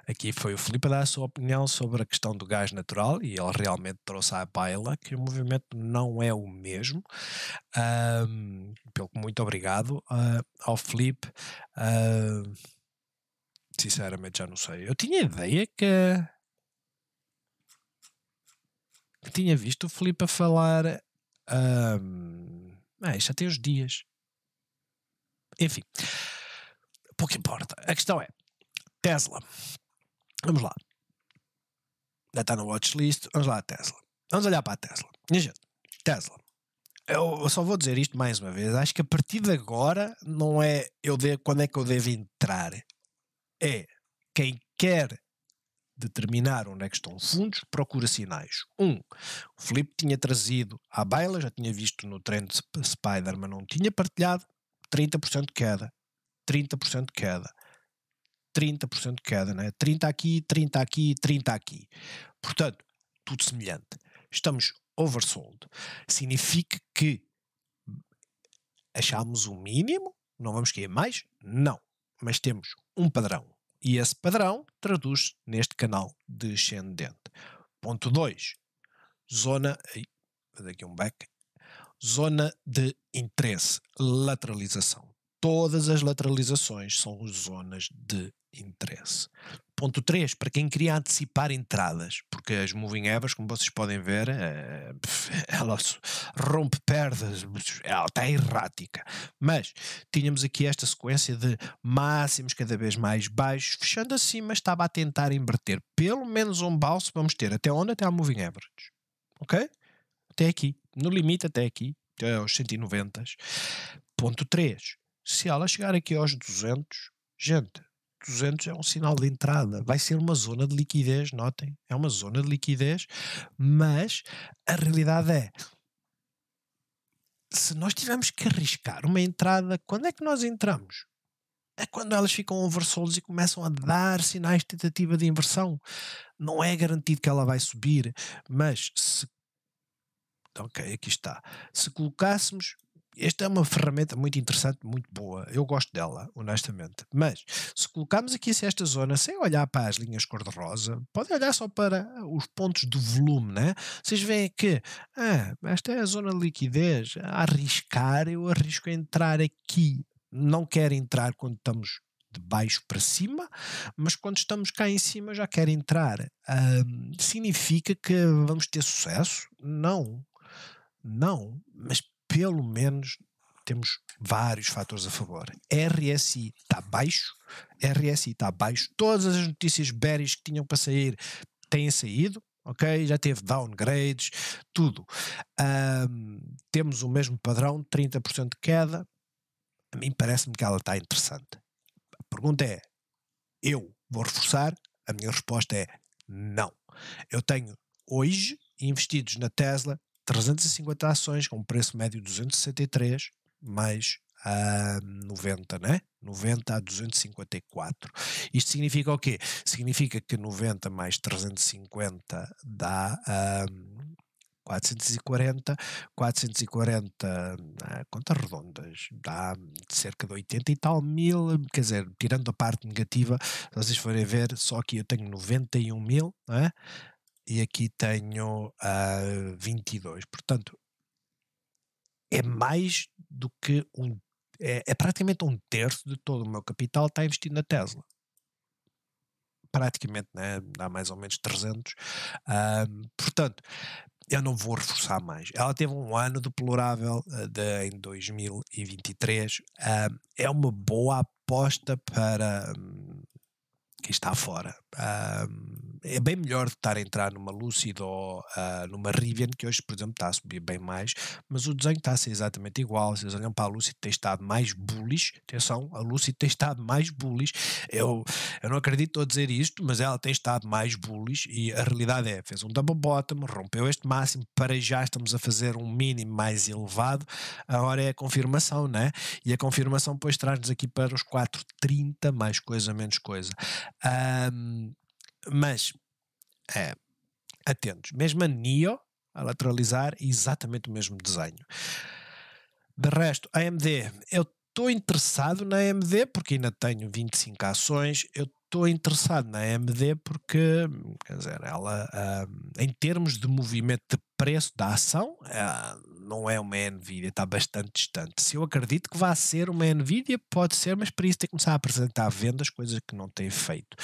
Aqui foi o Filipe a dar a sua opinião sobre a questão do gás natural e ele realmente trouxe à baila que o movimento não é o mesmo. Um, pelo que muito obrigado uh, ao Filipe. Uh, sinceramente já não sei. Eu tinha ideia que, que tinha visto o Filipe a falar. Um, ah, isto até os dias. Enfim, pouco importa. A questão é: Tesla. Vamos lá. Já está na watchlist. Vamos lá, Tesla. Vamos olhar para a Tesla. Minha gente, Tesla. Eu só vou dizer isto mais uma vez. Acho que a partir de agora não é eu de, quando é que eu devo entrar. É quem quer determinar onde é que estão fundos, procura sinais. Um, o Filipe tinha trazido à baila, já tinha visto no trend Spider, mas não tinha partilhado, 30% de queda. 30% de queda. 30% de queda, né? 30 aqui, 30 aqui, 30 aqui. Portanto, tudo semelhante. Estamos oversold. Significa que achámos o um mínimo, não vamos cair mais? Não. Mas temos um padrão. E esse padrão traduz neste canal descendente. Ponto 2. Zona. Daqui um back. Zona de interesse. Lateralização. Todas as lateralizações são zonas de interesse. Ponto 3, para quem queria antecipar entradas, porque as moving average, como vocês podem ver, eh, ela rompe perdas, ela está errática. Mas tínhamos aqui esta sequência de máximos cada vez mais baixos, fechando acima, estava a tentar inverter. Pelo menos um balso vamos ter. Até onde? Até a moving average. Ok? Até aqui. No limite, até aqui, até aos 190. Ponto 3. Se ela chegar aqui aos 200, gente, 200 é um sinal de entrada, vai ser uma zona de liquidez, notem, é uma zona de liquidez, mas a realidade é se nós tivermos que arriscar uma entrada, quando é que nós entramos? É quando elas ficam oversoldes e começam a dar sinais de tentativa de inversão. Não é garantido que ela vai subir, mas se. Ok, aqui está. Se colocássemos esta é uma ferramenta muito interessante, muito boa. Eu gosto dela, honestamente. Mas se colocarmos aqui se assim esta zona sem olhar para as linhas cor-de-rosa, pode olhar só para os pontos do volume, né? Vocês veem que ah, esta é a zona de liquidez. arriscar, eu arrisco a entrar aqui. Não quero entrar quando estamos de baixo para cima, mas quando estamos cá em cima já quero entrar. significa que vamos ter sucesso? Não, não, mas pelo menos temos vários fatores a favor. RSI está baixo, RSI está baixo. Todas as notícias bearish que tinham para sair têm saído, ok? Já teve downgrades, tudo. Um, temos o mesmo padrão, 30% de queda. A mim parece-me que ela está interessante. A pergunta é: eu vou reforçar? A minha resposta é não. Eu tenho hoje investidos na Tesla 350 ações com preço médio 263 mais ah, né? a 90, né? 90 a 254. Isto significa o quê? Significa que 90 mais 350 dá um, 440, 440 contas redondas, dá cerca de 80 e tal mil, quer dizer, tirando a parte negativa, vocês forem ver, só que eu tenho 91 mil, não é? e aqui tenho uh, ah, 22. Portanto, é mais do que um. É, é praticamente um terço de todo o meu capital está investido na Tesla. Praticamente, né? dá mais ou menos 300. Uh, ah, portanto, eu não vou reforçar mais. Ela teve um ano deplorável ah, de, em 2023. Uh, é uma boa aposta para um, quem está fora. Uh, é bem melhor de estar a entrar numa Lucid ou uh, numa Rivian, que hoje, por exemplo, está a subir bem mais, mas o desenho está a ser exatamente igual. Vocês olham para a Lucid, tem estado mais bullish. Atenção, a Lucid tem estado mais bullish. Eu, eu não acredito a dizer isto, mas ela tem estado mais bullish e a realidade é, fez um double bottom, rompeu este máximo, para já estamos a fazer um mínimo mais elevado. Agora é a confirmação, né? E a confirmação depois traz-nos aqui para os 4,30, mais coisa, menos coisa. Um, mas, é, atentos, mesmo a NIO, a lateralizar, é exatamente o mesmo desenho. De resto, a AMD, eu estou interessado na AMD porque ainda tenho 25 ações, eu estou interessado na AMD porque, quer dizer, ela, uh, em termos de movimento de preço da ação, uh, não é uma Nvidia, está bastante distante. Se eu acredito que vai ser uma Nvidia, pode ser, mas para isso tem que começar a apresentar vendas, coisas que não tem feito.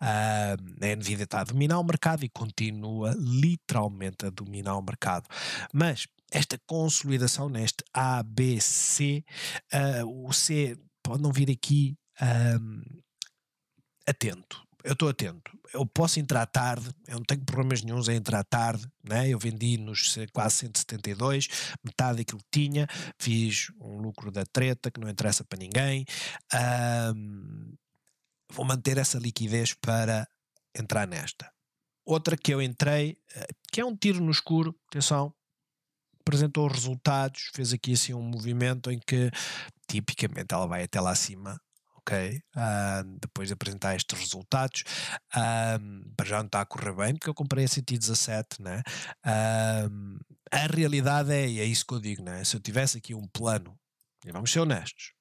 Uh, a Nvidia está a dominar o mercado e continua literalmente a dominar o mercado. Mas esta consolidação neste A, B, C, uh, o C pode não vir aqui atento eu estou atento. Eu posso entrar tarde, eu não tenho problemas nenhums em entrar tarde, né? eu vendi nos eh, quase 172, metade daquilo que tinha, fiz um lucro da treta que não interessa para ninguém. Um, vou manter essa liquidez para entrar nesta. Outra que eu entrei, eh, que é um tiro no escuro, atenção, apresentou resultados, fez aqui assim um movimento em que tipicamente ela vai até lá acima ok, uh, depois de apresentar estes resultados, um, ah, para já não está a correr bem, porque eu comprei a CT17, né? Um, ah, a realidade é, e é isso que eu digo, né? Se eu tivesse aqui um plano, e vamos ser honestos,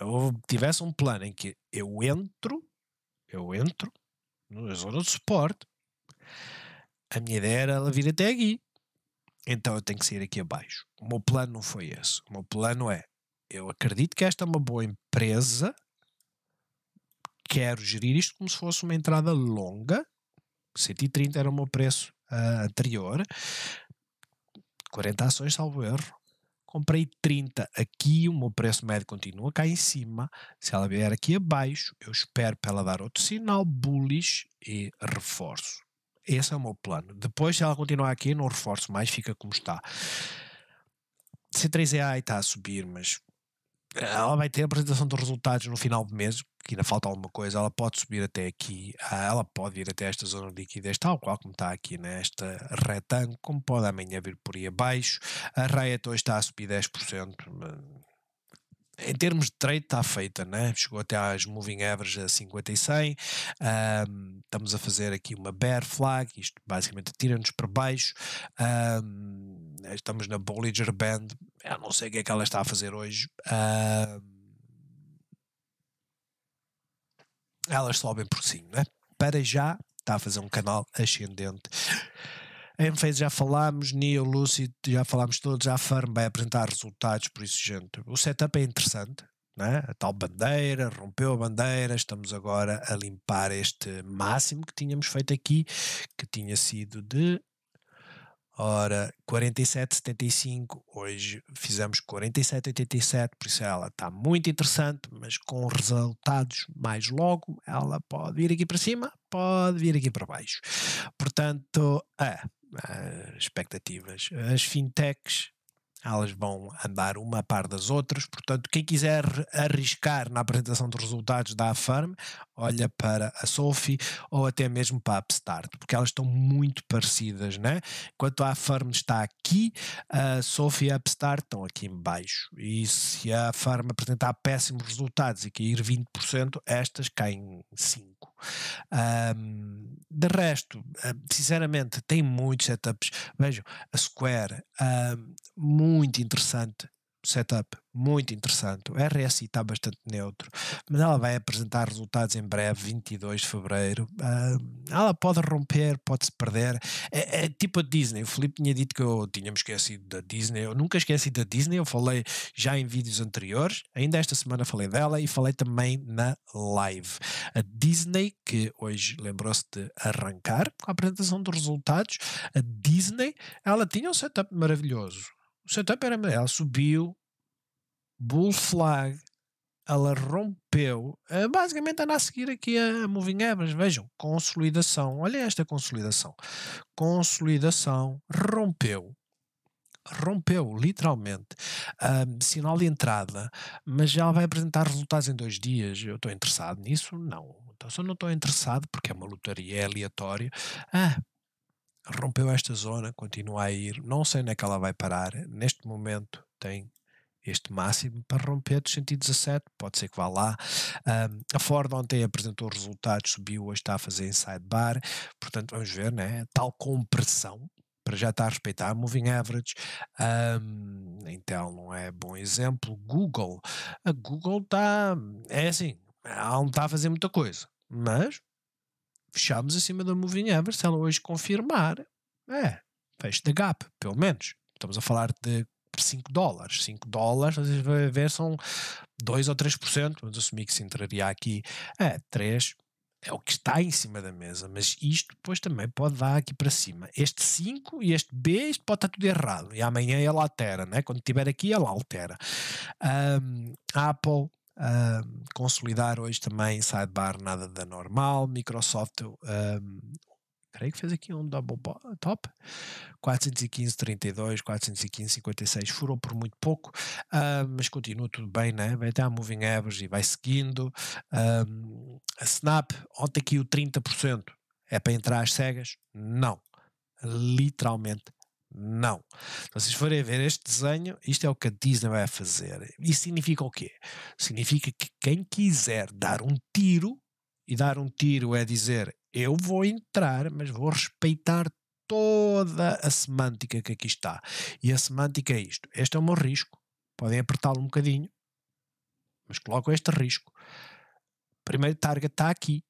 eu tivesse um plano em que eu entro, eu entro na zona de suporte, a minha ideia era ela vir até aqui. Então eu tenho que sair aqui abaixo. O meu plano não foi esse. O meu plano é: eu acredito que esta é uma boa empresa, quero gerir isto como se fosse uma entrada longa. 130 era o meu preço uh, anterior. 40 ações, salvo erro. Comprei 30 aqui, o meu preço médio continua cá em cima. Se ela vier aqui abaixo, eu espero para ela dar outro sinal bullish e reforço. Esse é o meu plano. Depois, se ela continuar aqui, não reforço mais, fica como está. C3EA está a subir, mas ela vai ter a apresentação dos resultados no final do mês, que ainda falta alguma coisa, ela pode subir até aqui, ah, ela pode ir até esta zona de liquidez, tal qual como está aqui nesta retângulo, como pode amanhã vir por aí abaixo. A Riot hoje está a subir 10%, em termos de trade está feita, né? chegou até às moving average a 50 e 100, estamos a fazer aqui uma bear flag, isto basicamente tira-nos para baixo, estamos na Bollinger Band, eu não sei o que é que ela está a fazer hoje, elas sobem por cima, né? para já está a fazer um canal ascendente em face já falámos, Neo, Lucy já falámos todos, a farm vai apresentar resultados, por isso, gente, o setup é interessante, né a tal bandeira, rompeu a bandeira, estamos agora a limpar este máximo que tínhamos feito aqui, que tinha sido de ora 47,75, hoje fizemos 47,87, por isso ela está muito interessante, mas com resultados mais logo, ela pode vir aqui para cima, pode vir aqui para baixo. Portanto, é, as eh, expectativas. As fintechs elas vão andar uma a par das outras, portanto, quem quiser arriscar na apresentação de resultados da farm olha para a Sophie ou até mesmo para a Upstart, porque elas estão muito parecidas, né? Enquanto a farm está aqui, a Sophie e a Upstart estão aqui embaixo. E se a farm apresentar péssimos resultados e cair 20%, estas caem 5%. Um, de resto, ah, sinceramente, tem muitos setups. Vejam, a Square, um, ah, muito interessante setup muito interessante. O RSI está bastante neutro, mas ela vai apresentar resultados em breve, 22 de fevereiro. Uh, ela pode romper, pode-se perder. É, é, tipo a Disney. O Felipe tinha dito que eu tínhamos esquecido da Disney. Eu nunca esqueci da Disney. Eu falei já em vídeos anteriores. Ainda esta semana falei dela e falei também na live. A Disney, que hoje lembrou-se de arrancar com a apresentação dos resultados, a Disney, ela tinha um setup maravilhoso. O setup era, ela subiu Bull Flag, ela rompeu, eh, basicamente anda a seguir aqui a Moving Average, vejam, consolidação, olha esta consolidação, consolidação, rompeu, rompeu, literalmente, um, sinal de entrada, mas já vai apresentar resultados em dois dias, eu estou interessado nisso? Não, então não estou interessado, porque é uma lotaria, é aleatória, ah, rompeu esta zona, continua a ir, não sei onde é que ela vai parar, neste momento tem este máximo para romper dos 117, pode ser que vá lá. Um, a Ford ontem apresentou resultados, subiu, hoje está a fazer inside bar, portanto vamos ver, né? tal compressão para já estar a respeitar a moving average. Um, Intel então, não é bom exemplo. Google, a Google está, é assim, ela não está a fazer muita coisa, mas fechamos acima da moving average, se ela hoje confirmar, é, fecha da gap, pelo menos. Estamos a falar de por 5 dólares. 5 dólares, vocês vão ver, são 2 ou 3%, Vamos assumir que se entraria aqui a 3%. É o que está em cima da mesa, mas isto depois também pode dar aqui para cima. Este 5 e este B, isto pode estar tudo errado. E amanhã ela altera, né? quando estiver aqui, ela altera. Um, Apple Uh, consolidar hoje também sidebar nada da normal, Microsoft um, creio que fez aqui um double top. 415, 32, 415, 56. Furou por muito pouco, uh, mas continua tudo bem, né? Vai a moving average e vai seguindo. Uh, a Snap, ontem aqui o 30%. É para entrar às cegas? Não. Literalmente não. Então, se vocês forem ver este desenho, isto é o que a Disney vai fazer. Isso significa o quê? Significa que quem quiser dar um tiro, e dar um tiro é dizer eu vou entrar, mas vou respeitar toda a semântica que aqui está. E a semântica é isto. Este é o meu risco. Podem apertá-lo um bocadinho, mas coloco este risco. Primeiro target está aqui.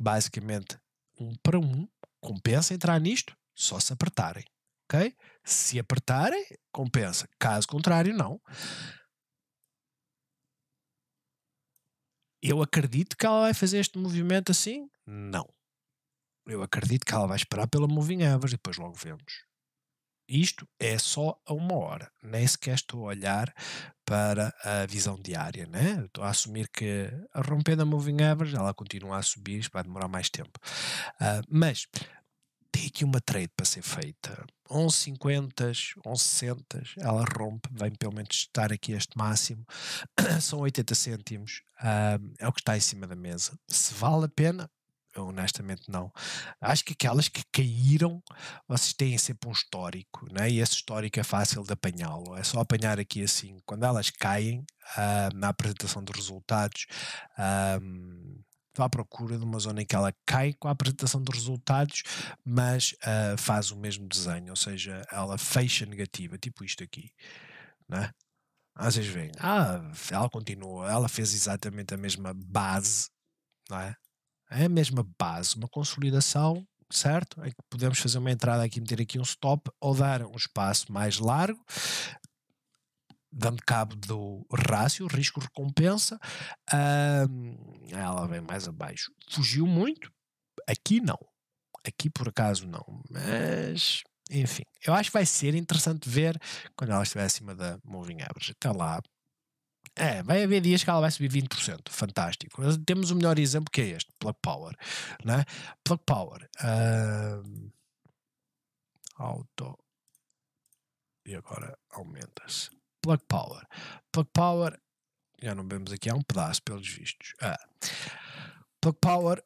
Basicamente, um para um. Compensa entrar nisto só se apertarem. Ok? Se apertarem, compensa. Caso contrário, não. Eu acredito que ela vai fazer este movimento assim? Não eu acredito que ela vai esperar pela Moving Average e depois logo vemos. Isto é só a uma hora, nem sequer estou a olhar para a visão diária, né? Estou a assumir que a rompendo a Moving Average ela continua a subir, isto vai demorar mais tempo. Uh, mas tem aqui uma trade para ser feita. 11,50, 11,60, ela rompe, vem pelo menos estar aqui este máximo. São 80 cêntimos, uh, é o que está em cima da mesa. Se vale a pena, honestamente não. Acho que aquelas que caíram, vocês têm sempre um histórico, né? e esse histórico é fácil de apanhá-lo. É só apanhar aqui assim, quando elas caem uh, na apresentação de resultados, um, estou à procura de uma zona em que ela cai com a apresentação de resultados, mas uh, faz o mesmo desenho, ou seja, ela fecha negativa, tipo isto aqui. Né? Às vezes vem, ah, ela continua, ela fez exatamente a mesma base, não é? é a mesma base, uma consolidação, certo? Em que podemos fazer uma entrada aqui, meter aqui um stop ou dar um espaço mais largo, dando cabo do rácio, risco-recompensa. ela ah, vem mais abaixo. Fugiu muito? Aqui não. Aqui por acaso não. Mas enfim, eu acho que vai ser interessante ver quando ela estiver acima da Moving Average. Até lá, é, vai haver dias que ela vai subir 20%, fantástico. Mas temos o melhor exemplo que é este, Plug Power. Né? Plug Power. Uh, auto. E agora aumenta-se. Plug Power. Plug Power. Já não vemos aqui, há um pedaço, pelos vistos. É. Plug Power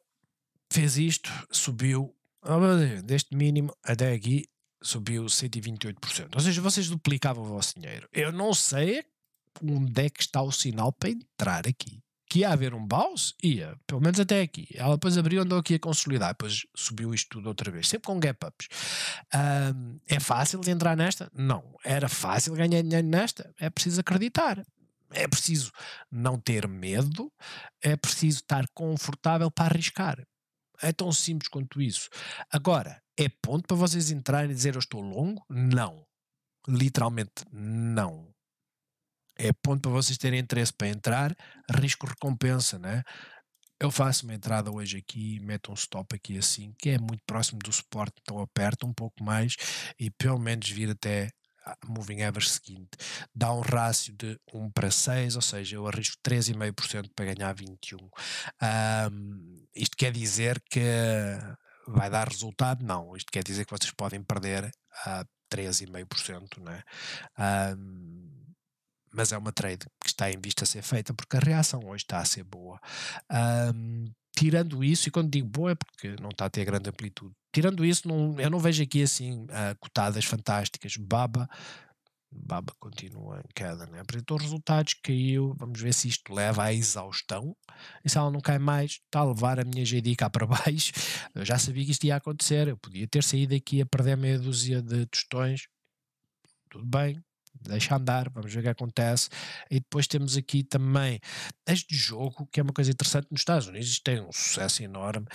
fez isto, subiu. Ah, deste mínimo até aqui subiu 128%. Ou seja, vocês duplicavam o vosso dinheiro. Eu não sei onde é que está o sinal para entrar aqui. Que ia haver um bounce? Ia, pelo menos até aqui. Ela depois abriu, andou aqui a consolidar, depois subiu isto tudo outra vez, sempre com gap-ups. Um, é fácil entrar nesta? Não. Era fácil ganhar dinheiro nesta? É preciso acreditar. É preciso não ter medo, é preciso estar confortável para arriscar. É tão simples quanto isso. Agora, é ponto para vocês entrarem e dizer eu estou longo? Não. Literalmente, não é ponto para vocês terem interesse para entrar, risco-recompensa, né? Eu faço uma entrada hoje aqui, meto um stop aqui assim, que é muito próximo do suporte, então aperto um pouco mais e pelo menos vir até a moving average seguinte. Dá um rácio de 1 para 6, ou seja, eu arrisco 3,5% para ganhar 21. Um, isto quer dizer que vai dar resultado? Não. Isto quer dizer que vocês podem perder a 3,5%, não né? Um, mas é uma trade que está em vista a ser feita porque a reação hoje está a ser boa. Um, tirando isso, e quando digo boa é porque não está a ter grande amplitude, tirando isso, não, eu não vejo aqui assim uh, cotadas fantásticas. Baba, Baba continua em queda, né? apresentou resultados, caiu. Vamos ver se isto leva à exaustão. E se ela não cai mais, está a levar a minha GD cá para baixo. Eu já sabia que isto ia acontecer. Eu podia ter saído aqui a perder meia dúzia de tostões. Tudo bem, deixa andar, vamos ver o que acontece. E depois temos aqui também este jogo, que é uma coisa interessante nos Estados Unidos, tem um sucesso enorme.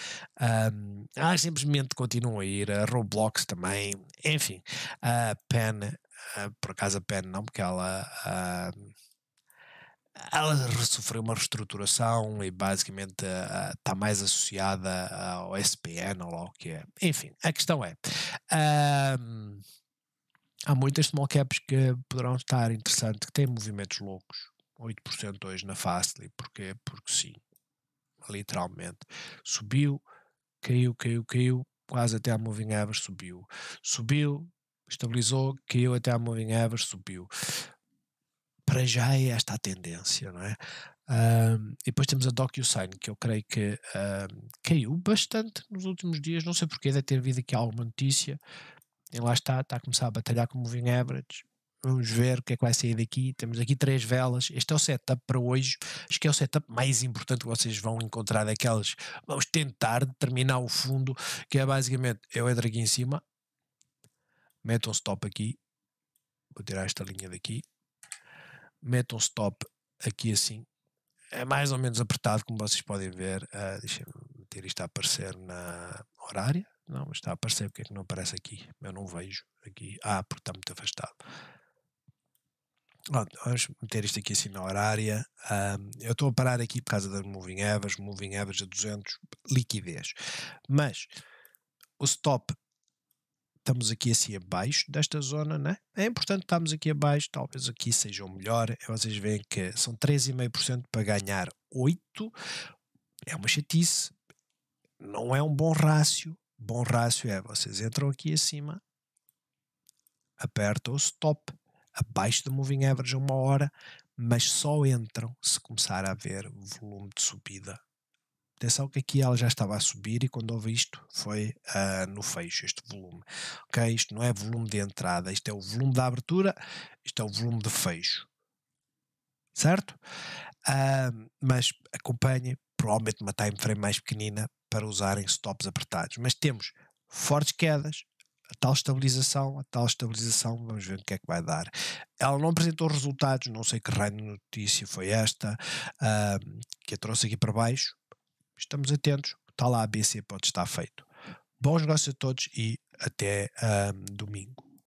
Um, ah, simplesmente continuam a ir, a Roblox também, enfim, a Pen, ah, por acaso a Pen não, porque ela. ela sofreu uma reestruturação e basicamente uh, está mais associada ao SPN ou lá o que é. Enfim, a questão é há muitas small caps que poderão estar interessantes, que têm movimentos loucos. 8% hoje na Fastly, porquê? Porque sim, literalmente. Subiu, caiu, caiu, caiu, quase até a moving average subiu. Subiu, estabilizou, caiu até a moving average subiu. Para já é esta a tendência, não é? Um, e depois temos a DocuSign, que eu creio que um, caiu bastante nos últimos dias, não sei porquê, deve ter havido aqui alguma notícia, e lá está, está a começar a batalhar com o Moving Average. Vamos ver o que é que vai sair daqui. Temos aqui três velas. Este é o setup para hoje. Acho que é o setup mais importante que vocês vão encontrar daquelas. Vamos tentar determinar o fundo, que é basicamente, eu entro aqui em cima, meto um stop aqui, vou tirar esta linha daqui, meto um stop aqui assim. É mais ou menos apertado, como vocês podem ver. Uh, ah, Deixem-me meter isto a aparecer na horária. Não, mas está a aparecer, porque é que não aparece aqui? Eu não vejo aqui. Ah, porque está muito afastado. Pronto, vamos meter isto aqui assim na horária. Um, eu estou a parar aqui por causa das moving average, moving average a é 200, liquidez. Mas o stop, estamos aqui assim abaixo desta zona, né? É importante estarmos aqui abaixo, talvez aqui seja o melhor. É, vocês veem que são 3,5% para ganhar 8. É uma chatice, não é um bom rácio, bom rácio é vocês entram aqui acima, apertam o stop, abaixo do moving average uma hora, mas só entram se começar a haver volume de subida. Atenção que aqui ela já estava a subir e quando houve isto foi uh, no fecho, este volume. Ok? Isto não é volume de entrada, isto é o volume da abertura, isto é o volume de fecho. Certo? Uh, mas acompanhe provavelmente uma time frame mais pequenina para usarem stops apertados. Mas temos fortes quedas, a tal estabilização, a tal estabilização, vamos ver o que é que vai dar. Ela não apresentou resultados, não sei que raio de notícia foi esta, uh, que a trouxe aqui para baixo. Estamos atentos, está lá a ABC, pode estar feito. Bons negócios a todos e até uh, domingo.